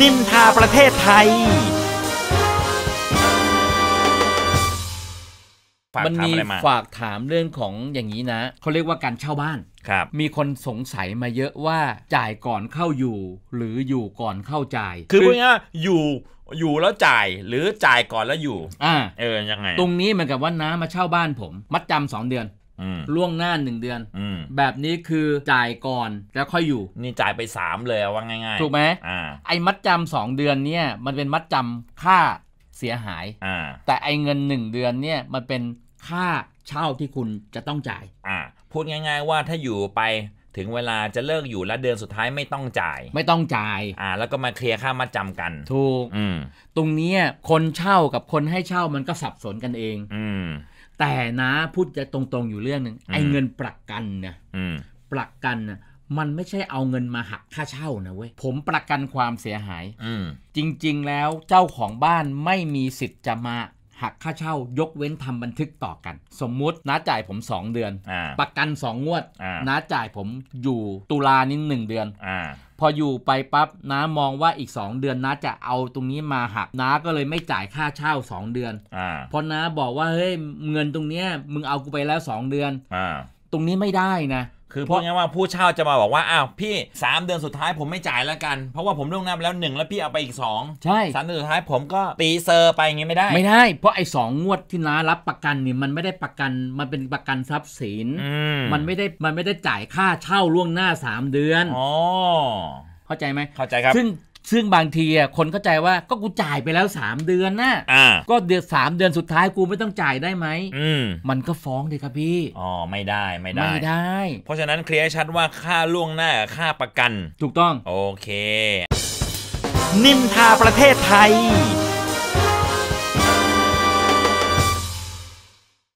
นินทาประเทศไทย มันมีฝากถามเรื่องของอย่างนี้นะเขาเรียกว่าการเช่าบ้านครับมีคนสงสัยมาเยอะว่าจ่ายก่อนเข้าอยู่ หรืออยู่ก่อนเข้าจ่าย คือพูดง่ายอยู่อยู่แล้วจ่ายหรือจ่ายก่อนแล้วอยู่อ่าเออยังไงตรงนี้เหมือนกับว่าน้ามาเช่าบ้านผม มัดจำสองเดือนล่วงหน้าหนึ่งเดือน แบบนี้คือจ่ายก่อนแล้วค่อยอยู่นี่จ่ายไป 3เลยว่าง่ายๆถูกไหมอไอ้มัดจำสองเดือนเนี่ยมันเป็นมัดจำค่าเสียหาย แต่ไอ้เงินหนึ่งเดือน เนี่ย มันเป็นค่าเช่าที่คุณจะต้องจ่ายพูดง่ายๆว่าถ้าอยู่ไปถึงเวลาจะเลิกอยู่และเดือนสุดท้ายไม่ต้องจ่าย ไม่ต้องจ่ายอ่าแล้วก็มาเคลียร์ค่ามาจำกัน ถูกอืมตรงนี้คนเช่ากับคนให้เช่ามันก็สับสนกันเอง อืมแต่นะพูดจะตรงๆอยู่เรื่องหนึ่งไอ้เงินประกันเนี่ยประกันนะมันไม่ใช่เอาเงินมาหักค่าเช่านะเว้ยผมประกันความเสียหาย อืจริง ๆ แล้วเจ้าของบ้านไม่มีสิทธิ์จะมาหักค่าเช่ายกเว้นทำบันทึกต่อกัน สมมุติน้าจ่ายผม 2 เดือนอประกัน2งวดน้าจ่ายผมอยู่ตุลานิดหนึ่งเดือนอพออยู่ไปปั๊บน้ามองว่าอีก2เดือนน้าจะเอาตรงนี้มาหักน้าก็เลยไม่จ่ายค่าเช่า 2 เดือนอพอน้าบอกว่า เฮ้ยเงินตรงเนี้ยมึงเอากูไปแล้ว 2 เดือนอตรงนี้ไม่ได้นะคือพูดง่ายว่าผู้เช่าจะมาบอกว่าอ้าวพี่ 3 เดือนสุดท้ายผมไม่จ่ายแล้วกัน เพราะว่าผมล่วงหน้าไปแล้ว1แล้วพี่เอาไปอีก2ใช่สามเดือนสุดท้ายผมก็ตีเซอร์ไปอย่างงี้ไม่ได้ไม่ได้เพราะไอ้สองงวดที่น้ารับประกันนี่มันไม่ได้ประกันมันเป็นประกันทรัพย์สินมันไม่ได้มันไม่ได้จ่ายค่าเช่าล่วงหน้า 3 เดือนอ๋อเข้าใจไหมเข้าใจครับซึ่งซึ่งบางทีอ่ะคนเข้าใจว่าก็กูจ่ายไปแล้ว 3 เดือนนะ่ะก็เดือนสามเดือนสุดท้าย กูไม่ต้องจ่ายได้ไหมมมันก็ฟ้องเลยครับพี่ อ๋อไม่ได้ไม่ได้ ไม่ได้ เพราะฉะนั้นเคลียร์ให้ชัดว่าค่าล่วงหน้าค่าประกัน ถูกต้อง โอเค นินทาประเทศไทย